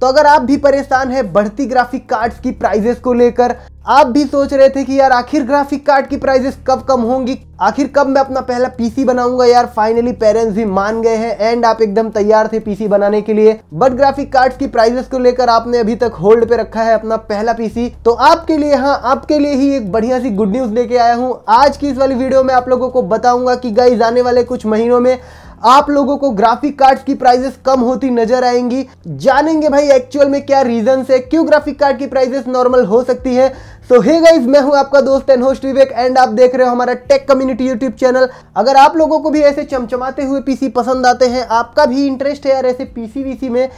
तो अगर आप भी परेशान हैं बढ़ती ग्राफिक कार्ड्स की प्राइजेस को लेकर आप भी सोच रहे थे कि यार आखिर ग्राफिक कार्ड की प्राइजेस कब कम होंगी आखिर कब मैं अपना पहला पीसी बनाऊंगा यार फाइनली पेरेंट्स भी मान गए हैं एंड आप एकदम तैयार थे पीसी बनाने के लिए बट ग्राफिक कार्ड्स की प्राइजेस को लेकर आपने अभी तक होल्ड पे रखा है अपना पहला पीसी तो आपके लिए हाँ आपके लिए ही एक बढ़िया सी गुड न्यूज लेके आया हूँ आज की इस वाली वीडियो में आप लोगों को बताऊंगा कि गाइज आने वाले कुछ महीनों में आप लोगों को ग्राफिक कार्ड की प्राइजेस कम होती नजर आएंगी जानेंगे भाई एक्चुअल में क्या रीजन है क्यों ग्राफिक कार्ड की प्राइजेस नॉर्मल हो सकती है सो हे गाइज मैं हूं आपका दोस्त एंड होस्ट विवेक एंड आप देख रहे हो हमारा टेक कम्युनिटी यूट्यूब चैनल अगर आप लोगों को भी ऐसे चमचमाते हुए पीसी पसंद आते हैं आपका भी इंटरेस्ट है यार ऐसे पीसी वीसी में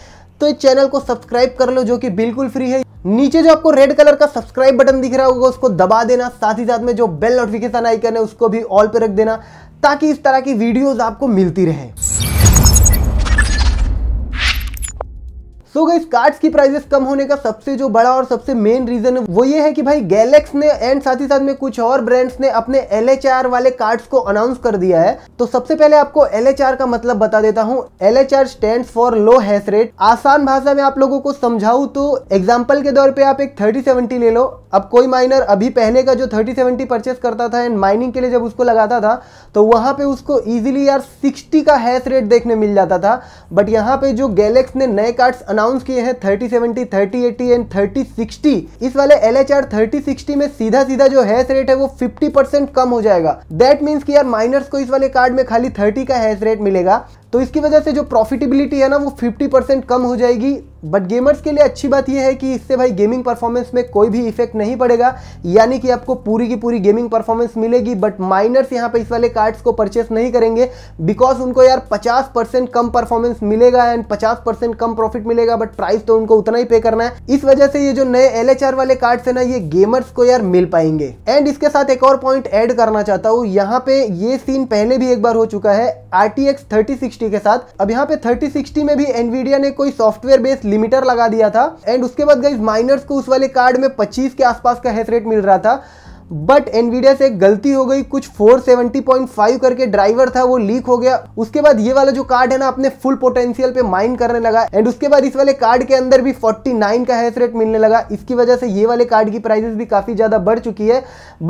तो इस चैनल को सब्सक्राइब कर लो जो कि बिल्कुल फ्री है नीचे जो आपको रेड कलर का सब्सक्राइब बटन दिख रहा होगा उसको दबा देना साथ ही साथ में जो बेल नोटिफिकेशन आइकन है उसको भी ऑल पे रख देना ताकि इस तरह की वीडियोस आपको मिलती रहे सो so गई कार्ड्स की प्राइजेस कम होने का सबसे जो बड़ा और सबसे मेन रीजन है वो ये है कि भाई गैलेक्स ने एंड साथ ही साथ में कुछ और ब्रांड्स ने अपने एल वाले कार्ड्स को अनाउंस कर दिया है तो सबसे पहले आपको एल का मतलब बता देता हूँ L H R stand for low hash rate आसान भाषा में आप लोगों को समझाऊ तो एग्जाम्पल के तौर पर आप एक थर्टी सेवेंटी ले लो अब कोई माइनर अभी पहले का जो थर्टी सेवेंटी परचेस करता था एंड माइनिंग के लिए जब उसको लगाता था तो वहां पे उसको इजीली यार सिक्सटी का हैश रेट देखने मिल जाता था बट यहाँ पे जो गैलेक्स ने नए कार्ड्स अनाउंस अनाउंस किए हैं 3070, 3080 एंड 3060 इस वाले एल एच आर में सीधा सीधा जो हैश रेट है वो 50 परसेंट कम हो जाएगा दैट मीन्स कि यार माइनर्स को इस वाले कार्ड में खाली 30 का हैश रेट मिलेगा तो इसकी वजह से जो प्रॉफिटेबिलिटी है ना वो 50 परसेंट कम हो जाएगी बट गेमर्स के लिए अच्छी बात यह है कि इससे भाई गेमिंग परफॉर्मेंस में कोई भी इफेक्ट नहीं पड़ेगा यानी कि आपको पूरी की पूरी गेमिंग परफॉर्मेंस मिलेगी बट माइनर्स यहाँ पे इस वाले कार्ड्स को परचेस नहीं करेंगे बिकॉज उनको यार 50 परसेंट कम परफॉर्मेंस मिलेगा एंड 50 परसेंट कम प्रॉफिट मिलेगा बट प्राइस तो उनको उतना ही पे करना है इस वजह से ये जो नए एल वाले कार्ड्स है ना ये गेमर्स को यार मिल पाएंगे एंड इसके साथ एक और पॉइंट एड करना चाहता हूँ यहाँ पे ये सीन पहले भी एक बार हो चुका है आर टी एक्स के साथ अब यहाँ पे थर्टी सिक्सटी में भी एनवीडिया ने कोई सॉफ्टवेयर बेस्ड लिमिटर लगा दिया था एंड उसके बाद गई माइनर्स को उस वाले कार्ड में पच्चीस के आसपास का हेस रेट मिल रहा था बट एनवीडिया से गलती हो गई कुछ 470.5 करके ड्राइवर था वो लीक हो गया उसके बाद ये वाला जो कार्ड है ना अपने फुल पोटेंशियल पे माइन करने लगा एंड उसके बाद इस वाले कार्ड के अंदर भी 49 का हैश रेट मिलने लगा इसकी वजह से ये वाले कार्ड की प्राइसेस भी काफी ज्यादा बढ़ चुकी है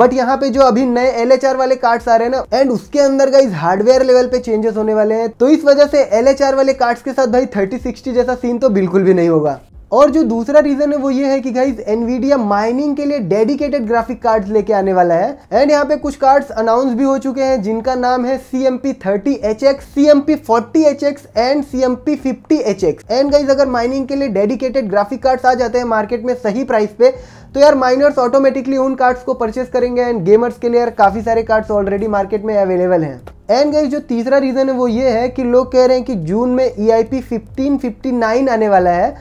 बट यहाँ पे जो अभी नए एल वाले कार्ड आ रहे हैं ना एंड उसके अंदर का इस हार्डवेयर लेवल पे चेंजेस होने वाले हैं तो इस वजह से एल वाले कार्ड के साथ भाई थर्टी सिक्सटी जैसा सीन तो बिल्कुल भी नहीं होगा और जो दूसरा रीजन है वो ये है कि गाइज एनवीडिया माइनिंग के लिए डेडिकेटेड ग्राफिक कार्ड्स लेके आने वाला है एंड यहाँ पे कुछ कार्ड्स अनाउंस भी हो चुके हैं जिनका नाम है C M P thirty H X C M P forty H X and C M P fifty H X and guys अगर माइनिंग के लिए डेडिकेटेड ग्राफिक कार्ड्स आ जाते हैं मार्केट में सही प्राइस पे तो यार माइनर्स ऑटोमेटिकली उन कार्ड्स को परचेस करेंगे एंड गेमर्स के लिए यार काफ़ी सारे कार्ड्स ऑलरेडी मार्केट में अवेलेबल हैं एंड गाइज जो तीसरा रीज़न है वो ये है कि लोग कह रहे हैं कि जून में E I P fifteen fifty nine आने वाला है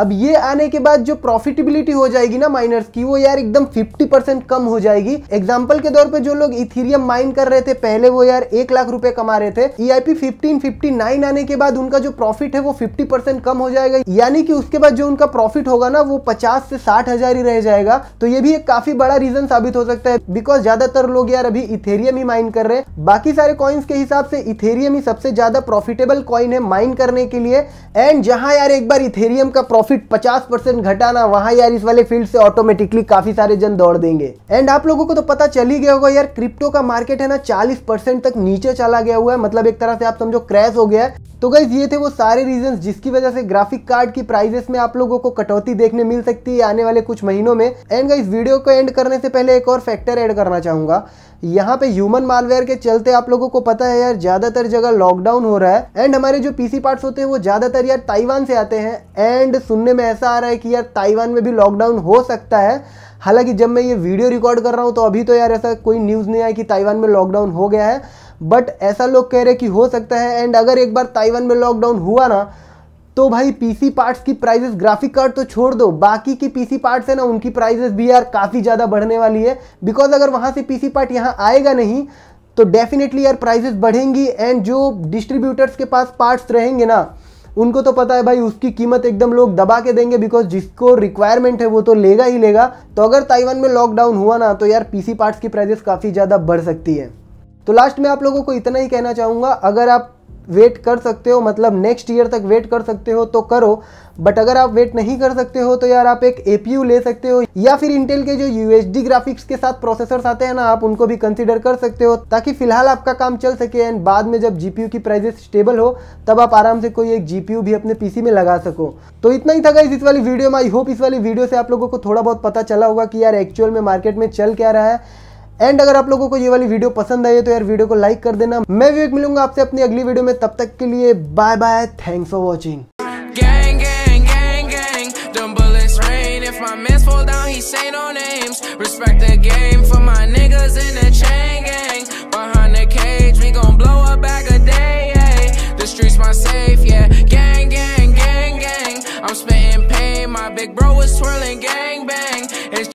अब ये आने के बाद जो प्रॉफिटेबिलिटी हो जाएगी ना माइनर्स की वो यार एकदम 50 परसेंट कम हो जाएगी एग्जाम्पल के तौर पे जो लोग इथेरियम माइन कर रहे थे पहले वो यार एक लाख रुपए कमा रहे थे E I fifteen fifty nine आने के बाद उनका जो प्रॉफिट है वो 50 परसेंट कम हो जाएगा यानी कि उसके बाद जो उनका प्रॉफिट होगा ना वो पचास से साठ हजार ही रह जाएगा तो ये भी एक काफी बड़ा रीजन साबित हो सकता है बिकॉज ज्यादातर लोग यार अभी इथेरियम ही माइन कर रहे हैं बाकी सारे कॉइन्स के हिसाब से इथेरियम ही सबसे ज्यादा प्रॉफिटेबल कॉइन है माइन करने के लिए एंड जहां यार एक बार इथेरियम का प्रॉफिट 50 परसेंट घटाना वहां यार इस वाले फील्ड से ऑटोमेटिकली काफी सारे जन दौड़ देंगे एंड आप लोगों को तो पता चल ही गया होगा यार क्रिप्टो का मार्केट है ना 40 परसेंट तक नीचे चला गया हुआ है मतलब एक तरह से आप समझो क्रैश हो गया है तो गाइज ये थे वो सारे रीजन जिसकी वजह से ग्राफिक कार्ड की प्राइजेस में आप लोगों को कटौती देखने मिल सकती है आने वाले कुछ महीनों में एंड गाइज वीडियो को एंड करने से पहले एक और फैक्टर एड करना चाहूंगा यहाँ पे ह्यूमन मालवेयर के चलते आप लोगों को पता है यार ज़्यादातर जगह लॉकडाउन हो रहा है एंड हमारे जो पीसी पार्ट्स होते हैं वो ज़्यादातर यार ताइवान से आते हैं एंड सुनने में ऐसा आ रहा है कि यार ताइवान में भी लॉकडाउन हो सकता है हालांकि जब मैं ये वीडियो रिकॉर्ड कर रहा हूँ तो अभी तो यार ऐसा कोई न्यूज़ नहीं आया कि ताइवान में लॉकडाउन हो गया है बट ऐसा लोग कह रहे कि हो सकता है एंड अगर एक बार ताइवान में लॉकडाउन हुआ ना तो भाई पीसी पार्ट्स की प्राइजेस ग्राफिक कार्ड तो छोड़ दो बाकी की पीसी पार्ट्स है ना उनकी प्राइजेस भी यार काफ़ी ज़्यादा बढ़ने वाली है बिकॉज अगर वहाँ से पीसी पार्ट यहाँ आएगा नहीं तो डेफिनेटली यार प्राइजेस बढ़ेंगी एंड जो डिस्ट्रीब्यूटर्स के पास पार्ट्स रहेंगे ना उनको तो पता है भाई उसकी कीमत एकदम लोग दबा के देंगे बिकॉज जिसको रिक्वायरमेंट है वो तो लेगा ही लेगा तो अगर ताइवान में लॉकडाउन हुआ ना तो यार पीसी पार्ट्स की प्राइजेस काफ़ी ज़्यादा बढ़ सकती है तो लास्ट में आप लोगों को इतना ही कहना चाहूँगा अगर आप वेट कर सकते हो मतलब नेक्स्ट ईयर तक वेट कर सकते हो तो करो बट अगर आप वेट नहीं कर सकते हो तो यार आप एक ए ले सकते हो या फिर इंटेल के जो यू ग्राफिक्स के साथ प्रोसेसर आते हैं ना आप उनको भी कंसिडर कर सकते हो ताकि फिलहाल आपका काम चल सके एंड बाद में जब जीपीयू की प्राइजेस स्टेबल हो तब आप आराम से कोई एक जीपीयू भी अपने पीसी में लगा सको तो इतना ही था इस वाली वीडियो में आई होप इस वाली वीडियो से आप लोगों को थोड़ा बहुत पता चला होगा कि यार एक्चुअल में मार्केट में चल क्या रहा है एंड अगर आप लोगों को ये वाली वीडियो पसंद आई है तो यार वीडियो को लाइक कर देना मैं भी एक मिलूंगा आपसे अपनी अगली वीडियो में तब तक के लिए bye bye thanks for watching Respect the game for my niggas in the chain gang